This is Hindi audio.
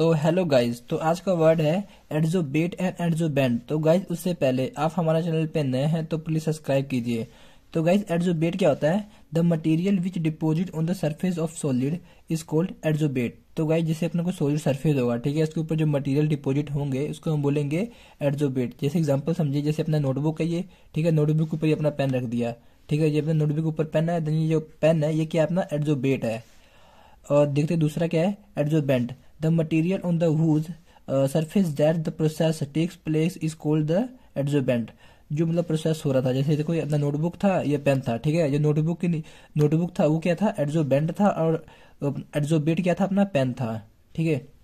तो हेलो गाइज तो आज का वर्ड है एडजो बेट एंड एडजो बैंड तो गाइज उससे पहले आप हमारे चैनल पे नए हैं तो प्लीज सब्सक्राइब कीजिए तो गाइज एडजोबेट क्या होता है the material which deposit on the surface of solid is called adsorbate तो गाइज जैसे अपने को सॉलिड सरफेस होगा ठीक है इसके ऊपर जो मटेरियल डिपोजिट होंगे उसको हम बोलेंगे एडजोबेट जैसे एग्जाम्पल समझिए जैसे अपना नोटबुक है ये ठीक है नोटबुक के ऊपर अपना पेन रख दिया ठीक है ये अपना नोटबुक के ऊपर पेन है ये जो पेन है ये क्या अपना एडजोबेट है और देखते दूसरा क्या है एडजोबेंट The material on the whose uh, surface that the process takes place is called the adsorbent. जो मतलब प्रोसेस हो रहा था जैसे देखो ये अपना नोटबुक था ये पेन था ठीक है जो नोटबुक की नोटबुक था वो क्या था एडजोबेंट था और एडजोबेट क्या था अपना पेन था ठीक है